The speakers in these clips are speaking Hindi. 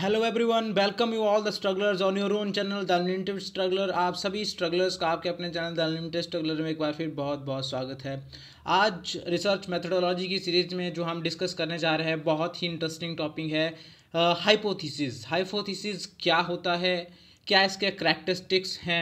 hello everyone welcome you all the strugglers on your own channel the unlimited struggler आप सभी स्ट्रगलर्स का आपके अपने चैनल द अनलिमिटेड स्ट्रगलर में एक बार फिर बहुत बहुत स्वागत है आज रिसर्च मेथडोलॉजी की सीरीज में जो हम डिस्कस करने जा रहे हैं बहुत ही इंटरेस्टिंग टॉपिक है हाइपोथीसिस हाइपोथीसिस क्या होता है क्या इसके करैक्टरिस्टिक्स हैं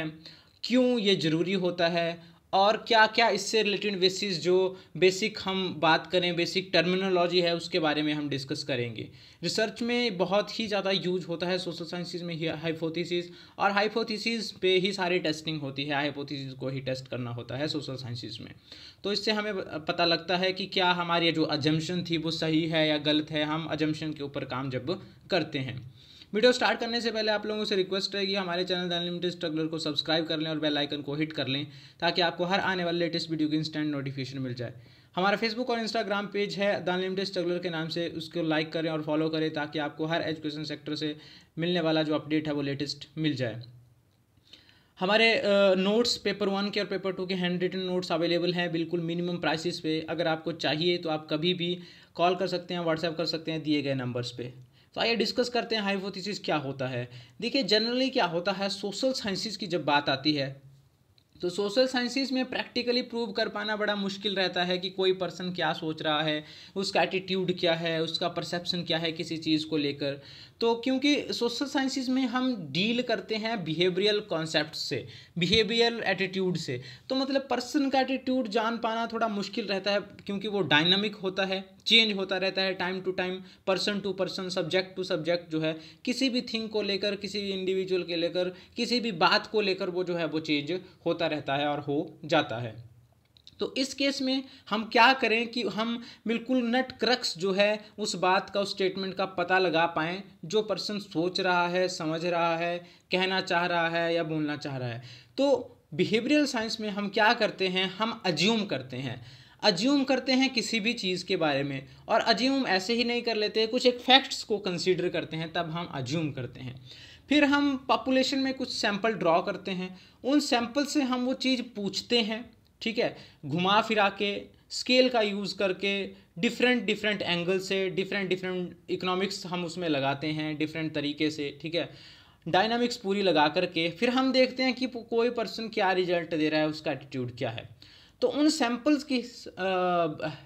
क्यों ये ज़रूरी होता है और क्या क्या इससे रिलेटेड बेसिस जो बेसिक हम बात करें बेसिक टर्मिनोलॉजी है उसके बारे में हम डिस्कस करेंगे रिसर्च में बहुत ही ज़्यादा यूज होता है सोशल साइंसिस में हाइपोथीसिस और हाइपोथीसिस पे ही सारी टेस्टिंग होती है हाइपोथीसिस को ही टेस्ट करना होता है सोशल साइंसिस में तो इससे हमें पता लगता है कि क्या हमारी जो अजम्पन थी वो सही है या गलत है हम अजम्पन के ऊपर काम जब करते हैं वीडियो स्टार्ट करने से पहले आप लोगों से रिक्वेस्ट है कि हमारे चैनल अनलिमिटेड स्ट्रगलर को सब्सक्राइब कर लें और बेल आइकन को हिट कर लें ताकि आपको हर आने वाले लेटेस्ट वीडियो की इंस्टेंट नोटिफिकेशन मिल जाए हमारा फेसबुक और इंस्टाग्राम पेज है द अनलिमिटेड स्ट्रगलर के नाम से उसको लाइक करें और फॉलो करें ताकि आपको हर एजुकेशन सेक्टर से मिलने वाला जो अपडेट है वो लेटेस्ट मिल जाए हमारे नोट्स पेपर वन के और पेपर टू के हैंड रिटन नोट्स अवेलेबल हैं बिल्कुल मिनिमम प्राइसेस पे अगर आपको चाहिए तो आप कभी भी कॉल कर सकते हैं व्हाट्सएप कर सकते हैं दिए गए नंबर्स पे तो आइए डिस्कस करते हैं हाइपोथेसिस क्या होता है देखिए जनरली क्या होता है सोशल साइंसिस की जब बात आती है तो सोशल साइंसिस में प्रैक्टिकली प्रूव कर पाना बड़ा मुश्किल रहता है कि कोई पर्सन क्या सोच रहा है उसका एटीट्यूड क्या है उसका परसेप्शन क्या है किसी चीज़ को लेकर तो क्योंकि सोशल साइंसिस में हम डील करते हैं बिहेवियरल कॉन्सेप्ट से बिहेवियरल एटीट्यूड से तो मतलब पर्सन का एटीट्यूड जान पाना थोड़ा मुश्किल रहता है क्योंकि वो डायनामिक होता है चेंज होता रहता है time to time person to person subject to subject जो है किसी भी थिंग को लेकर किसी भी इंडिविजुअल के लेकर किसी भी बात को लेकर वो जो है वो चेंज होता रहता है और हो जाता है तो इस केस में हम क्या करें कि हम बिल्कुल नट क्रक्स जो है उस बात का उस स्टेटमेंट का पता लगा पाएँ जो पर्सन सोच रहा है समझ रहा है कहना चाह रहा है या बोलना चाह रहा है तो बिहेवियरल साइंस में हम क्या करते हैं हम अज्यूम करते हैं अज्यूम करते हैं किसी भी चीज़ के बारे में और अज्यूम ऐसे ही नहीं कर लेते कुछ एक फैक्ट्स को कंसीडर करते हैं तब हम अज्यूम करते हैं फिर हम पॉपुलेशन में कुछ सैंपल ड्रॉ करते हैं उन सैंपल से हम वो चीज़ पूछते हैं ठीक है घुमा फिरा के स्केल का यूज़ करके डिफरेंट डिफरेंट एंगल से डिफरेंट डिफरेंट इकोनॉमिक्स हम उसमें लगाते हैं डिफरेंट तरीके से ठीक है डायनामिक्स पूरी लगा करके फिर हम देखते हैं कि कोई पर्सन क्या रिजल्ट दे रहा है उसका एटीट्यूड क्या है तो उन सैंपल्स की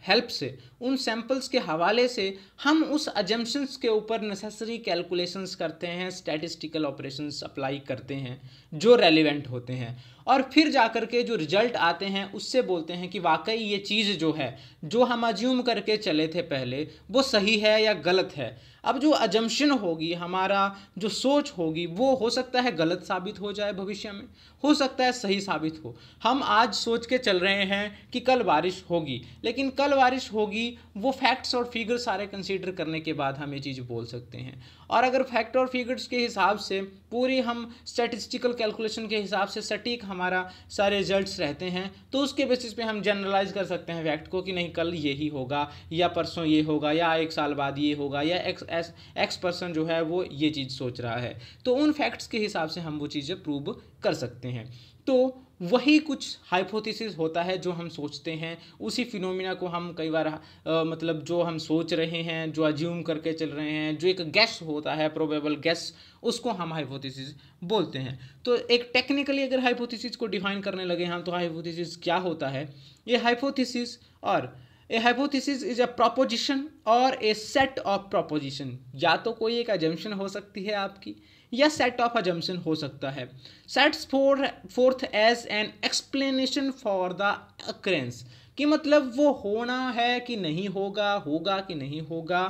हेल्प से उन सैंपल्स के हवाले से हम उस एजम्पन्स के ऊपर नेसेसरी कैलकुलेशंस करते हैं स्टैटिस्टिकल ऑपरेशंस अप्लाई करते हैं जो रेलिवेंट होते हैं और फिर जा कर के जो रिजल्ट आते हैं उससे बोलते हैं कि वाकई ये चीज़ जो है जो हम अज्यूम करके चले थे पहले वो सही है या गलत है अब जो अजम्पशन होगी हमारा जो सोच होगी वो हो सकता है गलत साबित हो जाए भविष्य में हो सकता है सही साबित हो हम आज सोच के चल रहे हैं कि कल बारिश होगी लेकिन कल बारिश होगी वो फैक्ट्स और फिगर सारे कंसीडर करने के बाद हम ये चीज़ बोल सकते हैं और अगर फैक्ट और फिगर्स के हिसाब से पूरी हम स्टैटिस्टिकल कैलकुलेशन के हिसाब से सटीक हमारा सारे रिजल्ट्स रहते हैं तो उसके बेसिस पे हम जनरलाइज कर सकते हैं फैक्ट को कि नहीं कल ये ही होगा या परसों ये होगा या एक साल बाद ये होगा या एक्स एस एक्स पर्सन जो है वो ये चीज़ सोच रहा है तो उन फैक्ट्स के हिसाब से हम वो चीज़ें प्रूव कर सकते हैं तो वही कुछ हाइपोथेसिस होता है जो हम सोचते हैं उसी फिनोमिना को हम कई बार आ, मतलब जो हम सोच रहे हैं जो अज्यूम करके चल रहे हैं जो एक गैस होता है प्रोबेबल गैस उसको हम हाइपोथेसिस बोलते हैं तो एक टेक्निकली अगर हाइपोथेसिस को डिफाइन करने लगे हम तो हाइपोथेसिस क्या होता है ये हाइपोथेसिस और a hypothesis is a proposition or a set of proposition या तो कोई एक एजम्पन हो सकती है आपकी या सेट ऑफ अजम्पन हो सकता है sets for forth as an explanation for the occurrence कि मतलब वो होना है कि नहीं होगा होगा कि नहीं होगा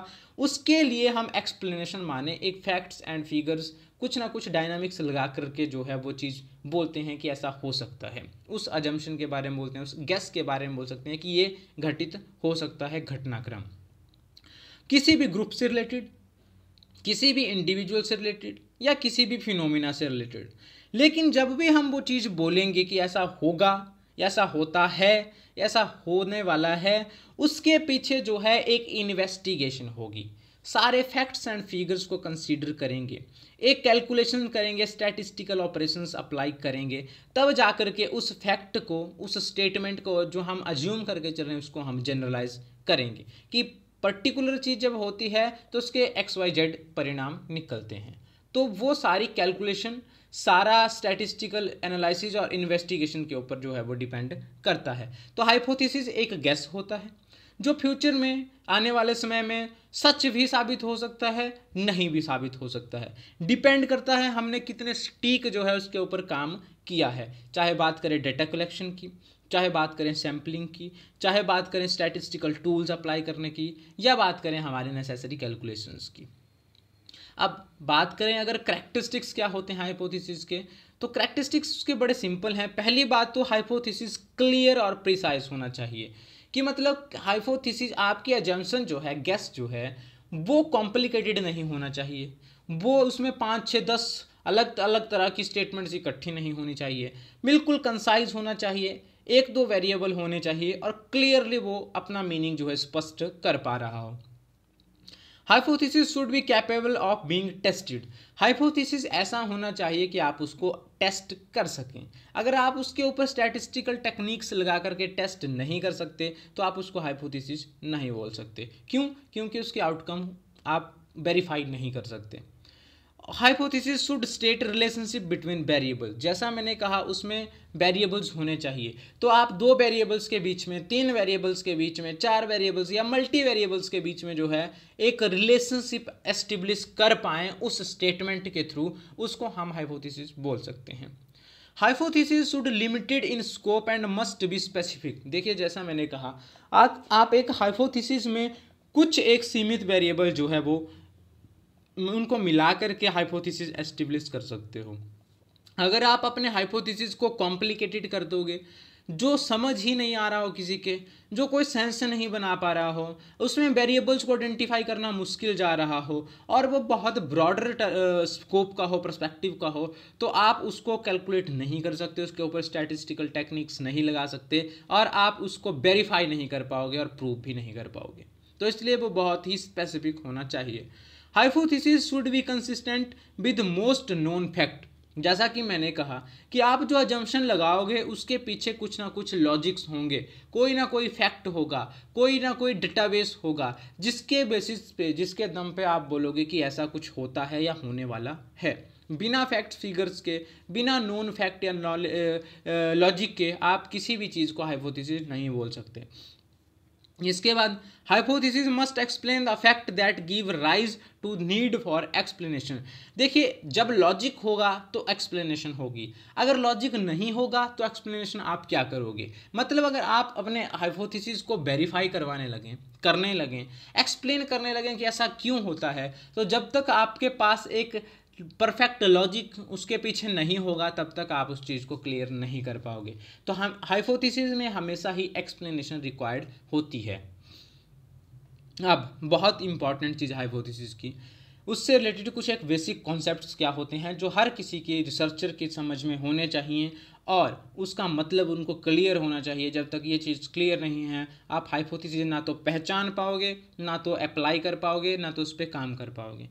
उसके लिए हम एक्सप्लेनेशन माने एक फैक्ट्स एंड फिगर्स कुछ ना कुछ डायनामिक्स लगा करके जो है वो चीज़ बोलते हैं कि ऐसा हो सकता है उस अजम्पन के बारे में बोलते हैं उस गैस के बारे में बोल सकते हैं कि ये घटित हो सकता है घटनाक्रम किसी भी ग्रुप से रिलेटेड किसी भी इंडिविजुअल से रिलेटेड या किसी भी फिनोमिना से रिलेटेड लेकिन जब भी हम वो चीज़ बोलेंगे कि ऐसा होगा ऐसा होता है ऐसा होने वाला है उसके पीछे जो है एक इन्वेस्टिगेशन होगी सारे फैक्ट्स एंड फिगर्स को कंसीडर करेंगे एक कैलकुलेशन करेंगे स्टैटिस्टिकल ऑपरेशंस अप्लाई करेंगे तब जा कर के उस फैक्ट को उस स्टेटमेंट को जो हम अज्यूम करके चल रहे हैं उसको हम जनरलाइज करेंगे कि पर्टिकुलर चीज़ जब होती है तो उसके एक्स वाई जेड परिणाम निकलते हैं तो वो सारी कैलकुलेशन सारा स्टैटिस्टिकल एनालिसिस और इन्वेस्टिगेशन के ऊपर जो है वो डिपेंड करता है तो हाइपोथेसिस एक गैस होता है जो फ्यूचर में आने वाले समय में सच भी साबित हो सकता है नहीं भी साबित हो सकता है डिपेंड करता है हमने कितने स्टीक जो है उसके ऊपर काम किया है चाहे बात करें डेटा कलेक्शन की चाहे बात करें सैम्पलिंग की चाहे बात करें स्टैटिस्टिकल टूल्स अप्लाई करने की या बात करें हमारे नेसेसरी कैलकुलेशंस की अब बात करें अगर करैक्टिस्टिक्स क्या होते हैं हाइपोथेसिस के तो करेक्टरिस्टिक्स उसके बड़े सिंपल हैं पहली बात तो हाइपोथेसिस क्लियर और प्रिसाइज होना चाहिए कि मतलब हाइपोथेसिस आपकी एजम्पन जो है गैस जो है वो कॉम्प्लिकेटेड नहीं होना चाहिए वो उसमें पाँच छः दस अलग अलग तरह की स्टेटमेंट्स इकट्ठी नहीं होनी चाहिए बिल्कुल कंसाइज होना चाहिए एक दो वेरिएबल होने चाहिए और क्लियरली वो अपना मीनिंग जो है स्पष्ट कर पा रहा हो hypothesis should be capable of being tested hypothesis ऐसा होना चाहिए कि आप उसको टेस्ट कर सकें अगर आप उसके ऊपर स्टैटिस्टिकल टेक्निक्स लगा करके टेस्ट नहीं कर सकते तो आप उसको हाइपोथेसिस नहीं बोल सकते क्यों क्योंकि उसके आउटकम आप वेरीफाई नहीं कर सकते hypothesis should state relationship between variable जैसा मैंने कहा उसमें वेरिएबल्स होने चाहिए तो आप दो वेरिएबल्स के बीच में तीन वेरिएबल्स के बीच में चार वेरिएबल्स या मल्टी वेरिएबल्स के बीच में जो है एक रिलेशनशिप एस्टिब्लिश कर पाएँ उस स्टेटमेंट के थ्रू उसको हम हाइपोथिस बोल सकते हैं hypothesis should limited in scope and must be specific देखिए जैसा मैंने कहा आप आप एक हाइपोथेसिस में कुछ एक सीमित वेरिएबल जो है वो उनको मिला करके हाइपोथेसिस एस्टेब्लिश कर सकते हो अगर आप अपने हाइपोथेसिस को कॉम्प्लिकेटेड कर दोगे जो समझ ही नहीं आ रहा हो किसी के जो कोई सेंस नहीं बना पा रहा हो उसमें वेरिएबल्स को आइडेंटिफाई करना मुश्किल जा रहा हो और वो बहुत ब्रॉडर स्कोप का हो परस्पेक्टिव का हो तो आप उसको कैलकुलेट नहीं कर सकते उसके ऊपर स्टैटिस्टिकल टेक्निक्स नहीं लगा सकते और आप उसको वेरीफाई नहीं कर पाओगे और प्रूव भी नहीं कर पाओगे तो इसलिए वो बहुत ही स्पेसिफिक होना चाहिए hypothesis should be consistent with most known fact जैसा कि मैंने कहा कि आप जो अजम्पन लगाओगे उसके पीछे कुछ ना कुछ लॉजिक्स होंगे कोई ना कोई फैक्ट होगा कोई ना कोई डेटाबेस होगा जिसके बेसिस पे जिसके दम पे आप बोलोगे कि ऐसा कुछ होता है या होने वाला है बिना फैक्ट फिगर्स के बिना नॉन फैक्ट या लॉजिक के आप किसी भी चीज़ को हाइपोथेसिस नहीं बोल सकते इसके बाद hypothesis must explain the fact that give rise to need for explanation देखिए जब लॉजिक होगा तो एक्सप्लेनेशन होगी अगर लॉजिक नहीं होगा तो एक्सप्लेनेशन आप क्या करोगे मतलब अगर आप अपने हाइपोथेसिस को वेरीफाई करवाने लगें करने लगें एक्सप्लेन करने लगें कि ऐसा क्यों होता है तो जब तक आपके पास एक परफेक्ट लॉजिक उसके पीछे नहीं होगा तब तक आप उस चीज़ को क्लियर नहीं कर पाओगे तो हम हाइपोथेसिस में हमेशा ही एक्सप्लेनेशन रिक्वायर्ड होती है अब बहुत इंपॉर्टेंट चीज़ हाइपोथेसिस की उससे रिलेटेड कुछ एक बेसिक कॉन्सेप्ट्स क्या होते हैं जो हर किसी के रिसर्चर की समझ में होने चाहिए और उसका मतलब उनको क्लियर होना चाहिए जब तक ये चीज़ क्लियर नहीं है आप हाइपोथेसिस ना तो पहचान पाओगे ना तो अप्लाई कर पाओगे ना तो उस पर काम कर पाओगे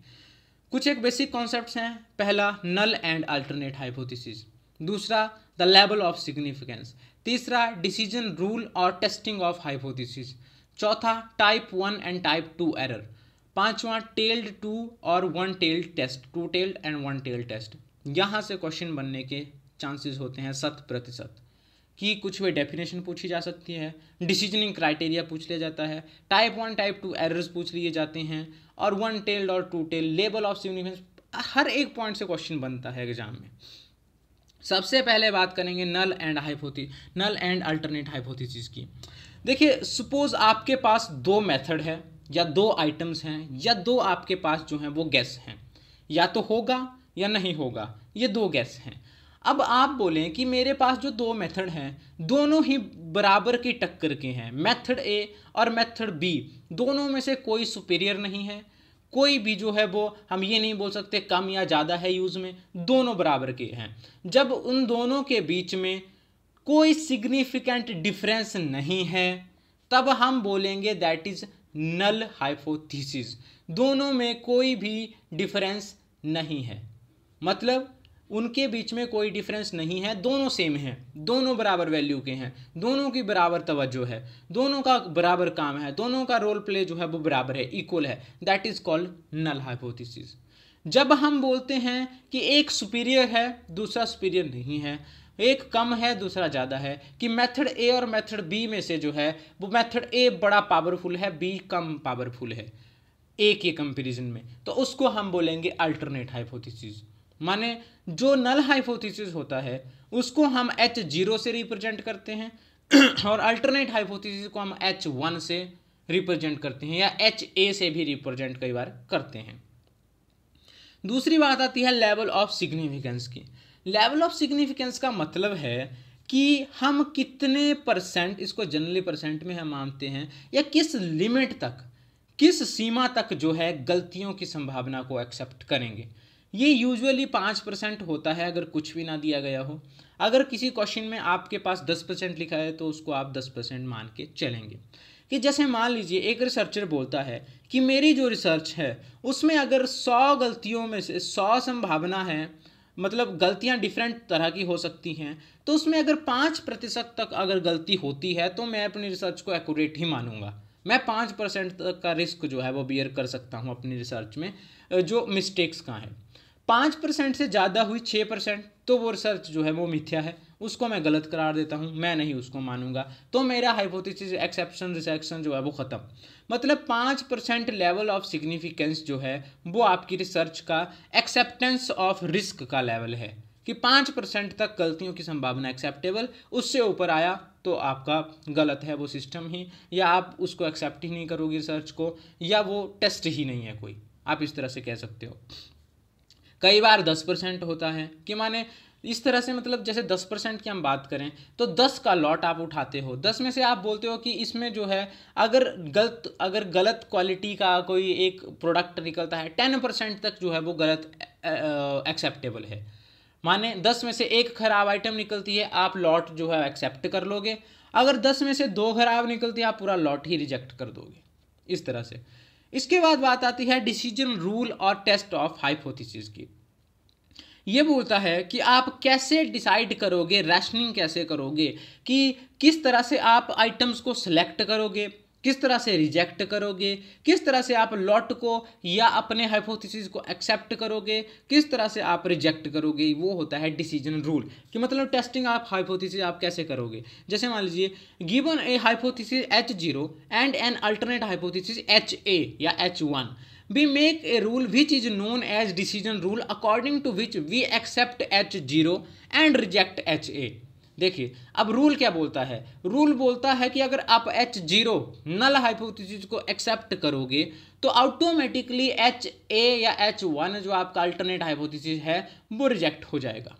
कुछ एक बेसिक कॉन्सेप्ट हैं पहला नल एंड अल्टरनेट हाइपोथिस दूसरा द लेवल ऑफ सिग्निफिकेंस तीसरा डिसीजन रूल और टेस्टिंग ऑफ हाइपोथिस चौथा type one and type two error पांचवा टेल्ड टू और one tailed test two tailed and one tailed test यहाँ से क्वेश्चन बनने के चांसेस होते हैं शत प्रतिशत की कुछ वे डेफिनेशन पूछी जा सकती है डिसीजनिंग क्राइटेरिया पूछ लिया जाता है type one type two errors पूछ लिए जाते हैं और वन टेल्ड और two tail level of significance हर एक पॉइंट से क्वेश्चन बनता है एग्जाम में सबसे पहले बात करेंगे null and hypothesis null and alternate hypothesis की देखिए सपोज आपके पास दो मेथड है या दो आइटम्स हैं या दो आपके पास जो हैं वो गैस हैं या तो होगा या नहीं होगा ये दो गैस हैं अब आप बोलें कि मेरे पास जो दो मेथड हैं दोनों ही बराबर की टक्कर के हैं मेथड ए और मेथड बी दोनों में से कोई सुपीरियर नहीं है कोई भी जो है वो हम ये नहीं बोल सकते कम या ज़्यादा है यूज़ में दोनों बराबर के हैं जब उन दोनों के बीच में कोई सिग्निफिकेंट डिफरेंस नहीं है तब हम बोलेंगे दैट इज़ नल हाइपोथीसिस दोनों में कोई भी डिफरेंस नहीं है मतलब उनके बीच में कोई डिफरेंस नहीं है दोनों सेम हैं दोनों बराबर वैल्यू के हैं दोनों की बराबर तवज्जो है दोनों का बराबर काम है दोनों का रोल प्ले जो है वो बराबर है इक्वल है that is called null hypothesis जब हम बोलते हैं कि एक सुपीरियर है दूसरा सुपीरियर नहीं है एक कम है दूसरा ज़्यादा है कि मेथड ए और मेथड बी में से जो है वो मेथड ए बड़ा पावरफुल है बी कम पावरफुल है ए के कंपेरिजन में तो उसको हम बोलेंगे अल्टरनेट हाइपोथेसिस माने जो नल हाइपोथीसिस होता है उसको हम एच जीरो से रिप्रेजेंट करते हैं और अल्टरनेट हाइपोथीसिस को हम एच वन से रिप्रेजेंट करते हैं या एच ए से भी रिप्रेजेंट कई बार करते हैं दूसरी बात आती है लेवल ऑफ सिग्निफिकेंस की लेवल ऑफ सिग्निफिकेंस का मतलब है कि हम कितने परसेंट इसको जनरली परसेंट में हम मानते हैं या किस लिमिट तक किस सीमा तक जो है गलतियों की संभावना को एक्सेप्ट करेंगे ये यूजुअली पाँच परसेंट होता है अगर कुछ भी ना दिया गया हो अगर किसी क्वेश्चन में आपके पास दस परसेंट लिखा है तो उसको आप दस परसेंट मान के चलेंगे कि जैसे मान लीजिए एक रिसर्चर बोलता है कि मेरी जो रिसर्च है उसमें अगर सौ गलतियों में से सौ संभावना है मतलब गलतियां डिफरेंट तरह की हो सकती हैं तो उसमें अगर पाँच प्रतिशत तक अगर गलती होती है तो मैं अपनी रिसर्च को एक्यूरेट ही मानूंगा मैं पाँच परसेंट तक का रिस्क जो है वो बियर कर सकता हूँ अपनी रिसर्च में जो मिस्टेक्स का है पाँच परसेंट से ज़्यादा हुई छः परसेंट तो वो रिसर्च जो है वो मिथ्या है उसको मैं गलत करार देता हूँ मैं नहीं उसको मानूंगा तो मेरा हाइपोथेसिस एक्सेप्शन रिसेप्शन जो है वो ख़त्म मतलब पाँच परसेंट लेवल ऑफ सिग्निफिकेंस जो है वो आपकी रिसर्च का एक्सेप्टेंस ऑफ रिस्क का लेवल है कि पाँच परसेंट तक गलतियों की संभावना एक्सेप्टेबल उससे ऊपर आया तो आपका गलत है वो सिस्टम ही या आप उसको एक्सेप्ट ही नहीं करोगे रिसर्च को या वो टेस्ट ही नहीं है कोई आप इस तरह से कह सकते हो कई बार दस परसेंट होता है कि माने इस तरह से मतलब जैसे दस परसेंट की हम बात करें तो दस का लॉट आप उठाते हो दस में से आप बोलते हो कि इसमें जो है अगर गलत अगर गलत क्वालिटी का कोई एक प्रोडक्ट निकलता है टेन परसेंट तक जो है वो गलत एक्सेप्टेबल है माने दस में से एक खराब आइटम निकलती है आप लॉट जो है एक्सेप्ट कर लोगे अगर दस में से दो खराब निकलती है आप पूरा लॉट ही रिजेक्ट कर दोगे इस तरह से इसके बाद बात आती है डिसीजन रूल और टेस्ट ऑफ हाइपोथिस की ये बोलता है कि आप कैसे डिसाइड करोगे रैशनिंग कैसे करोगे कि किस तरह से आप आइटम्स को सिलेक्ट करोगे किस तरह से रिजेक्ट करोगे किस तरह से आप लॉट को या अपने हाइपोथेसिस को एक्सेप्ट करोगे किस तरह से आप रिजेक्ट करोगे वो होता है डिसीजन रूल कि मतलब टेस्टिंग आप हाइपोथेसिस आप कैसे करोगे जैसे मान लीजिए given a hypothesis H zero and an alternate hypothesis H A या H one we make a rule which is known as decision rule according to which we accept H zero and reject H A देखिए अब रूल क्या बोलता है रूल बोलता है कि अगर आप एच जीरो नल हाइपोथेसिस को एक्सेप्ट करोगे तो ऑटोमेटिकली एच ए या एच वन जो आपका अल्टरनेट हाइपोथेसिस है वो रिजेक्ट हो जाएगा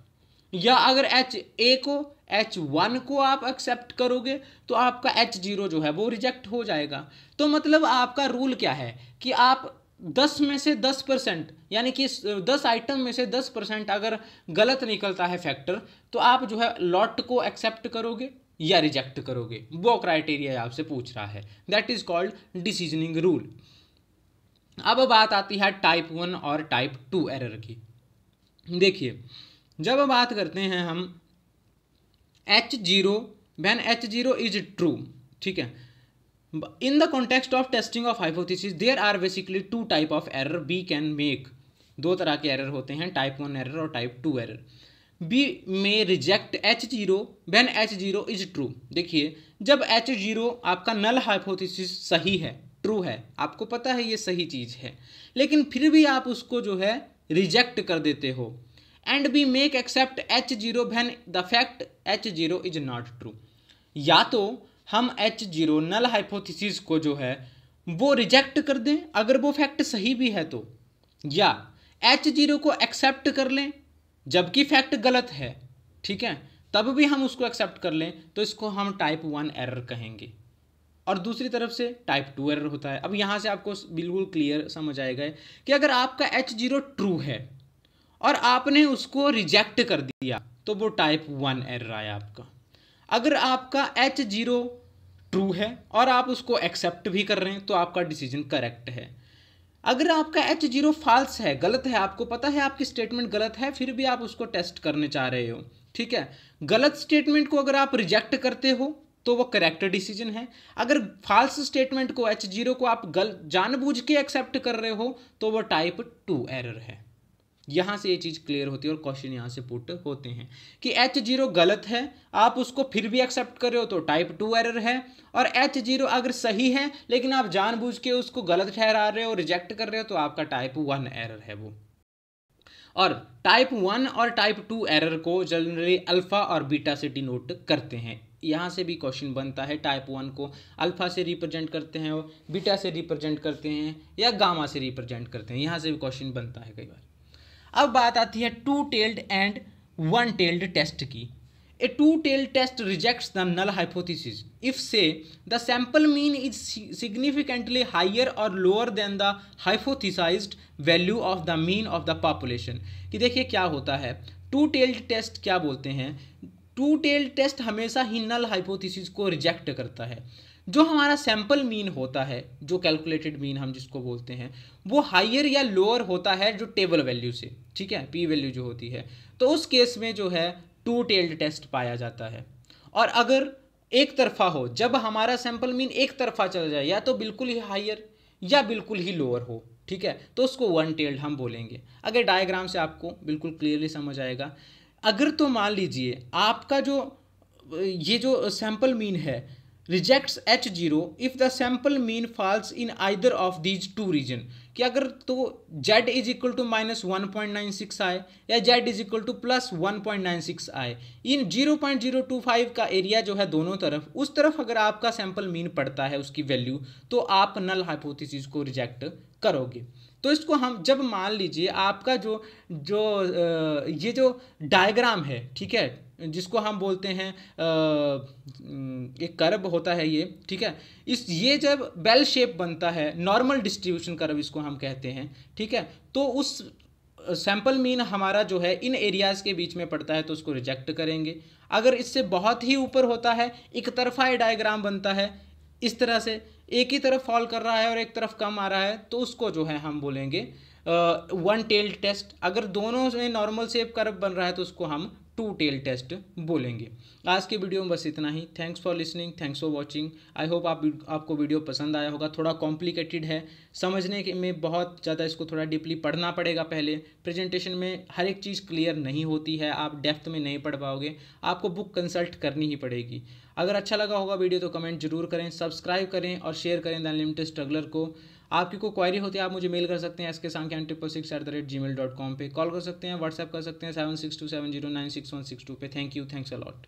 या अगर एच ए को एच वन को आप एक्सेप्ट करोगे तो आपका एच जीरो जो है वो रिजेक्ट हो जाएगा तो मतलब आपका रूल क्या है कि आप दस में से दस परसेंट यानी कि दस आइटम में से दस परसेंट अगर गलत निकलता है फैक्टर तो आप जो है लॉट को एक्सेप्ट करोगे या रिजेक्ट करोगे वो क्राइटेरिया आपसे पूछ रहा है that is called decisioning rule अब बात आती है टाइप वन और टाइप टू एरर की देखिए जब बात करते हैं हम H zero when H zero is true ठीक है in the context of testing of hypothesis there are basically two type of error we can make दो तरह के एरर होते हैं टाइप वन एरर और टाइप टू एरर बी में reject H zero when H zero is true देखिए जब एच जीरो आपका नल हाइपोथेसिस सही है ट्रू है आपको पता है ये सही चीज़ है लेकिन फिर भी आप उसको जो है रिजेक्ट कर देते हो and we make accept H zero when the fact H zero is not true या तो हम एच जीरो नल हाइपोथिस को जो है वो रिजेक्ट कर दें अगर वो फैक्ट सही भी है तो या एच जीरो को एक्सेप्ट कर लें जबकि फैक्ट गलत है ठीक है तब भी हम उसको एक्सेप्ट कर लें तो इसको हम टाइप वन एरर कहेंगे और दूसरी तरफ से टाइप टू एरर होता है अब यहाँ से आपको बिल्कुल क्लियर समझ आएगा कि अगर आपका एच जीरो ट्रू है और आपने उसको रिजेक्ट कर दिया तो वो टाइप वन एरर आया आपका अगर आपका एच जीरो ट्रू है और आप उसको एक्सेप्ट भी कर रहे हैं तो आपका डिसीजन करेक्ट है अगर आपका एच जीरो फाल्स है गलत है आपको पता है आपकी स्टेटमेंट गलत है फिर भी आप उसको टेस्ट करने चाह रहे हो ठीक है गलत स्टेटमेंट को अगर आप रिजेक्ट करते हो तो वो करेक्ट डिसीजन है अगर फाल्स स्टेटमेंट को एच जीरो को आप गल जानबूझ के एक्सेप्ट कर रहे हो तो वो टाइप टू एरर है यहाँ से ये चीज़ क्लियर होती है और क्वेश्चन यहाँ से पुट होते हैं कि एच जीरो गलत है आप उसको फिर भी एक्सेप्ट कर रहे हो तो टाइप टू एरर है और एच जीरो अगर सही है लेकिन आप जानबूझ के उसको गलत ठहरा रहे हो रिजेक्ट कर रहे हो तो आपका टाइप वन एरर है वो और टाइप वन और टाइप टू एरर को जनरली अल्फ़ा और बीटा से डिनोट करते हैं यहाँ से भी क्वेश्चन बनता है टाइप वन को अल्फ़ा से रिप्रेजेंट करते हैं बीटा से रिप्रेजेंट करते हैं या गामा से रिप्रेजेंट करते हैं यहाँ से भी क्वेश्चन बनता है कई बार अब बात आती है two tailed and one tailed test की a two tailed test rejects the null hypothesis if say the sample mean is significantly higher और lower than the hypothesized value of the mean of the population कि देखिए क्या होता है टू टेल्ड टेस्ट क्या बोलते हैं टू टेल्ड टेस्ट हमेशा ही नल हाइपोथेसिस को रिजेक्ट करता है जो हमारा सैम्पल मीन होता है जो कैलकुलेटेड मीन हम जिसको बोलते हैं वो हाइयर या लोअर होता है जो टेबल वैल्यू से ठीक है पी वैल्यू जो होती है तो उस केस में जो है टू टेल्ड टेस्ट पाया जाता है और अगर एक तरफा हो जब हमारा सैंपल मीन एक तरफा चला जाए या तो बिल्कुल ही हाइयर या बिल्कुल ही लोअर हो ठीक है तो उसको वन टेल्ड हम बोलेंगे अगर डायग्राम से आपको बिल्कुल क्लियरली समझ आएगा अगर तो मान लीजिए आपका जो ये जो सैंपल मीन है rejects H zero if the sample mean falls in either of these two region कि अगर तो Z is equal to minus one point nine six आए या Z is equal to plus one point nine six आए in zero point zero two five का एरिया जो है दोनों तरफ उस तरफ अगर आपका सैम्पल मीन पड़ता है उसकी वैल्यू तो आप नल हाइपोथिस को रिजेक्ट करोगे तो इसको हम जब मान लीजिए आपका जो जो ये जो डायग्राम है ठीक है जिसको हम बोलते हैं एक कर्व होता है ये ठीक है इस ये जब बेल शेप बनता है नॉर्मल डिस्ट्रीब्यूशन कर्व इसको हम कहते हैं ठीक है तो उस सैंपल मीन हमारा जो है इन एरियाज़ के बीच में पड़ता है तो उसको रिजेक्ट करेंगे अगर इससे बहुत ही ऊपर होता है एक तरफा डायग्राम बनता है इस तरह से एक ही तरफ फॉल कर रहा है और एक तरफ कम आ रहा है तो उसको जो है हम बोलेंगे वन टेल टेस्ट अगर दोनों में नॉर्मल सेप कर्व बन रहा है तो उसको हम टू टेल टेस्ट बोलेंगे आज के वीडियो में बस इतना ही thanks for listening thanks for watching I hope आप आपको वीडियो पसंद आया होगा थोड़ा कॉम्प्लिकेटेड है समझने के में बहुत ज़्यादा इसको थोड़ा डीपली पढ़ना पड़ेगा पहले प्रेजेंटेशन में हर एक चीज़ क्लियर नहीं होती है आप डेप्थ में नहीं पढ़ पाओगे आपको बुक कंसल्ट करनी ही पड़ेगी अगर अच्छा लगा होगा वीडियो तो कमेंट जरूर करें सब्सक्राइब करें और शेयर करें द अनलिमिटेड स्ट्रगलर को आपकी कोई क्वारी होती है आप मुझे मेल कर सकते हैं S K Sankhya triple six at the rate Gmail dot com पर कॉल कर सकते हैं व्हाट्सएप कर सकते हैं seven six two seven zero nine six one six two पे थैंक यू थैंक्स अलॉट